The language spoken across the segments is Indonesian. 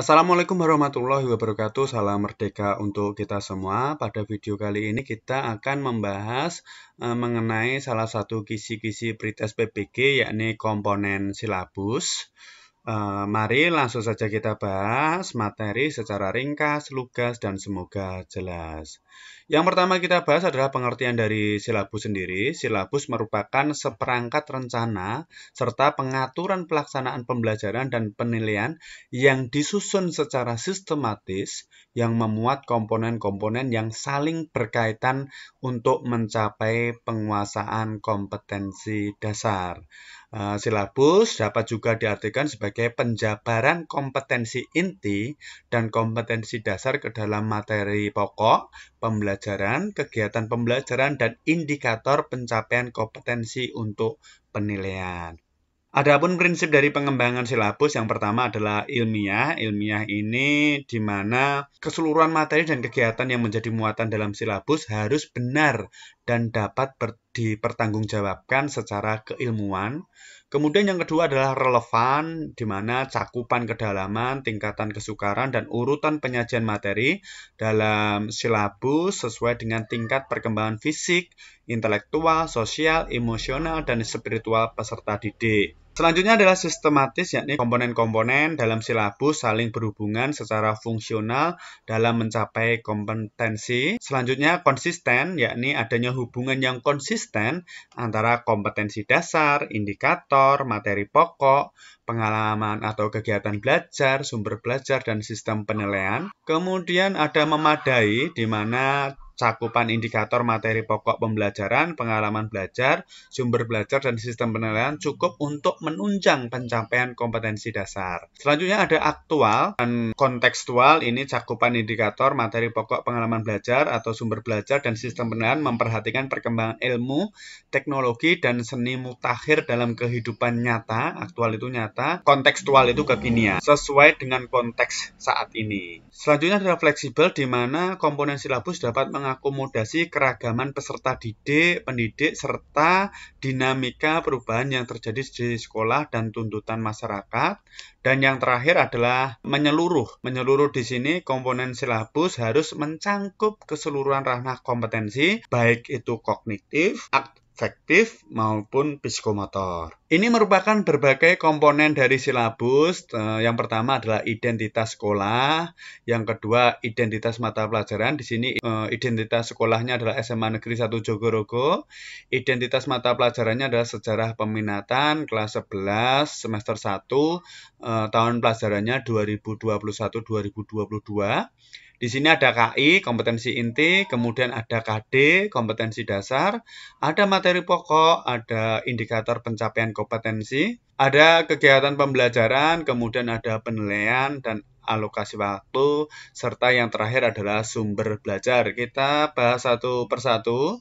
Assalamualaikum warahmatullahi wabarakatuh, salam merdeka untuk kita semua. Pada video kali ini kita akan membahas eh, mengenai salah satu kisi-kisi pretest PPG yakni komponen silabus. Eh, mari langsung saja kita bahas materi secara ringkas, lugas, dan semoga jelas. Yang pertama kita bahas adalah pengertian dari silabus sendiri. Silabus merupakan seperangkat rencana serta pengaturan pelaksanaan pembelajaran dan penilaian yang disusun secara sistematis yang memuat komponen-komponen yang saling berkaitan untuk mencapai penguasaan kompetensi dasar. Eh, silabus dapat juga diartikan sebagai penjabaran kompetensi inti dan kompetensi dasar ke dalam materi pokok, pembelajaran, kegiatan pembelajaran, dan indikator pencapaian kompetensi untuk penilaian. Adapun prinsip dari pengembangan silabus yang pertama adalah ilmiah. Ilmiah ini di mana keseluruhan materi dan kegiatan yang menjadi muatan dalam silabus harus benar dan dapat ber dipertanggungjawabkan secara keilmuan. Kemudian yang kedua adalah relevan, di mana cakupan kedalaman, tingkatan kesukaran, dan urutan penyajian materi dalam silabus sesuai dengan tingkat perkembangan fisik, intelektual, sosial, emosional, dan spiritual peserta didik. Selanjutnya adalah sistematis, yakni komponen-komponen dalam silabus saling berhubungan secara fungsional dalam mencapai kompetensi. Selanjutnya konsisten, yakni adanya hubungan yang konsisten antara kompetensi dasar, indikator, materi pokok, pengalaman atau kegiatan belajar, sumber belajar, dan sistem penilaian. Kemudian ada memadai, di mana cakupan indikator materi pokok pembelajaran, pengalaman belajar, sumber belajar, dan sistem penilaian cukup untuk menunjang pencapaian kompetensi dasar. Selanjutnya ada aktual dan kontekstual, ini cakupan indikator materi pokok pengalaman belajar atau sumber belajar dan sistem penilaian memperhatikan perkembangan ilmu, teknologi, dan seni mutakhir dalam kehidupan nyata, aktual itu nyata, kontekstual itu kekinian, sesuai dengan konteks saat ini. Selanjutnya ada fleksibel, di mana komponen silabus dapat mengambil mengakomodasi keragaman peserta didik, pendidik, serta dinamika perubahan yang terjadi di sekolah dan tuntutan masyarakat. Dan yang terakhir adalah menyeluruh. Menyeluruh di sini komponen silabus harus mencangkup keseluruhan ranah kompetensi, baik itu kognitif, efektif maupun psikomotor. Ini merupakan berbagai komponen dari silabus. Eh, yang pertama adalah identitas sekolah, yang kedua identitas mata pelajaran. Di sini eh, identitas sekolahnya adalah SMA Negeri 1 Jogorogo. Identitas mata pelajarannya adalah sejarah peminatan kelas 11 semester 1 eh, tahun pelajarannya 2021-2022. Di sini ada KI, kompetensi inti, kemudian ada KD, kompetensi dasar, ada materi pokok, ada indikator pencapaian kompetensi, ada kegiatan pembelajaran, kemudian ada penilaian, dan alokasi waktu, serta yang terakhir adalah sumber belajar. Kita bahas satu persatu.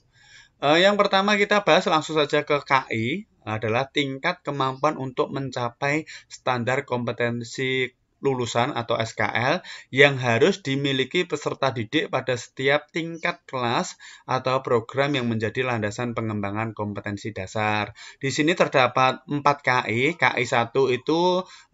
Eh, yang pertama kita bahas langsung saja ke KI, adalah tingkat kemampuan untuk mencapai standar kompetensi lulusan atau SKL yang harus dimiliki peserta didik pada setiap tingkat kelas atau program yang menjadi landasan pengembangan kompetensi dasar. Di sini terdapat 4 KI. KI 1 itu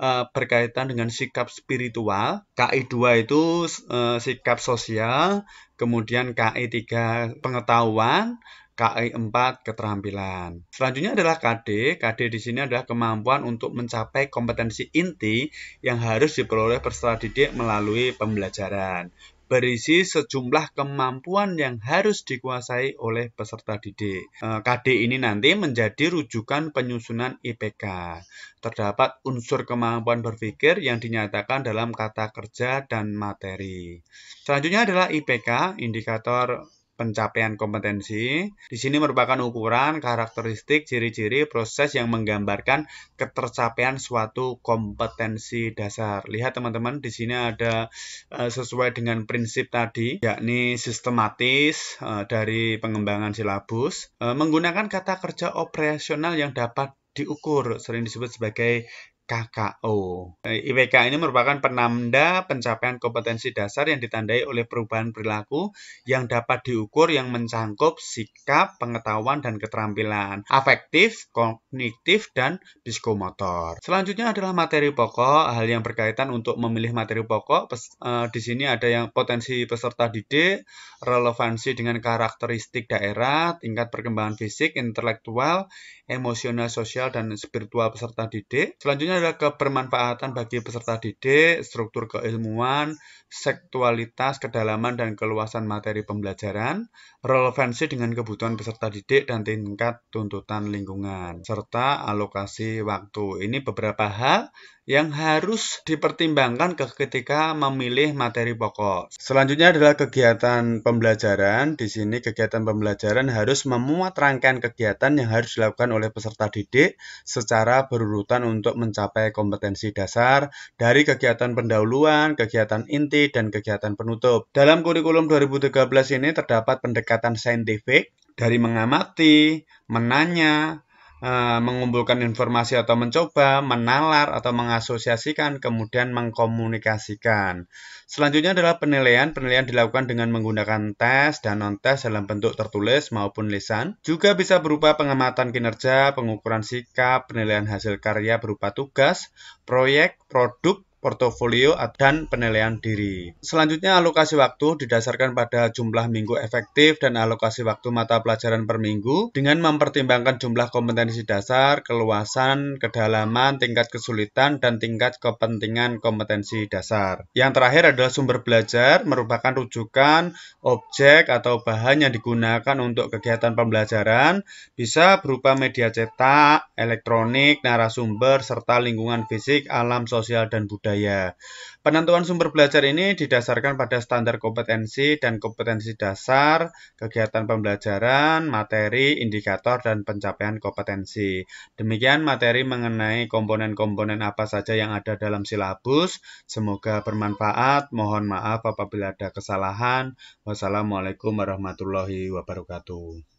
e, berkaitan dengan sikap spiritual, KI 2 itu e, sikap sosial, kemudian KI 3 pengetahuan, KI4 e keterampilan. Selanjutnya adalah KD. KD di sini adalah kemampuan untuk mencapai kompetensi inti yang harus diperoleh peserta didik melalui pembelajaran. Berisi sejumlah kemampuan yang harus dikuasai oleh peserta didik. E, KD ini nanti menjadi rujukan penyusunan IPK. Terdapat unsur kemampuan berpikir yang dinyatakan dalam kata kerja dan materi. Selanjutnya adalah IPK, indikator pencapaian kompetensi. Di sini merupakan ukuran, karakteristik, ciri-ciri, proses yang menggambarkan ketercapaian suatu kompetensi dasar. Lihat teman-teman, di sini ada eh, sesuai dengan prinsip tadi, yakni sistematis eh, dari pengembangan silabus, eh, menggunakan kata kerja operasional yang dapat diukur, sering disebut sebagai KKO. Eh, IPK ini merupakan penanda pencapaian kompetensi dasar yang ditandai oleh perubahan perilaku yang dapat diukur yang mencangkup sikap, pengetahuan, dan keterampilan, afektif, kognitif, dan psikomotor. Selanjutnya adalah materi pokok, hal yang berkaitan untuk memilih materi pokok. Eh, di sini ada yang potensi peserta didik, relevansi dengan karakteristik daerah, tingkat perkembangan fisik, intelektual, emosional, sosial, dan spiritual peserta didik. Selanjutnya adalah kebermanfaatan bagi peserta didik, struktur keilmuan, sektualitas, kedalaman, dan keluasan materi pembelajaran, relevansi dengan kebutuhan peserta didik, dan tingkat tuntutan lingkungan, serta alokasi waktu. Ini beberapa hal yang harus dipertimbangkan ketika memilih materi pokok. Selanjutnya adalah kegiatan pembelajaran. Di sini kegiatan pembelajaran harus memuat rangkaian kegiatan yang harus dilakukan oleh peserta didik secara berurutan untuk mencapai kompetensi dasar dari kegiatan pendahuluan, kegiatan inti, dan kegiatan penutup. Dalam kurikulum 2013 ini terdapat pendekatan saintifik dari mengamati, menanya, Eh, mengumpulkan informasi atau mencoba, menalar atau mengasosiasikan, kemudian mengkomunikasikan. Selanjutnya adalah penilaian. Penilaian dilakukan dengan menggunakan tes dan non-tes dalam bentuk tertulis maupun lisan. Juga bisa berupa pengamatan kinerja, pengukuran sikap, penilaian hasil karya berupa tugas, proyek, produk, portofolio, dan penilaian diri. Selanjutnya, alokasi waktu didasarkan pada jumlah minggu efektif dan alokasi waktu mata pelajaran per minggu dengan mempertimbangkan jumlah kompetensi dasar, keluasan, kedalaman, tingkat kesulitan, dan tingkat kepentingan kompetensi dasar. Yang terakhir adalah sumber belajar merupakan rujukan, objek, atau bahan yang digunakan untuk kegiatan pembelajaran bisa berupa media cetak, elektronik, narasumber, serta lingkungan fisik, alam, sosial, dan budaya budaya. Penentuan sumber belajar ini didasarkan pada standar kompetensi dan kompetensi dasar, kegiatan pembelajaran, materi, indikator, dan pencapaian kompetensi. Demikian materi mengenai komponen-komponen apa saja yang ada dalam silabus. Semoga bermanfaat. Mohon maaf apabila ada kesalahan. Wassalamualaikum warahmatullahi wabarakatuh.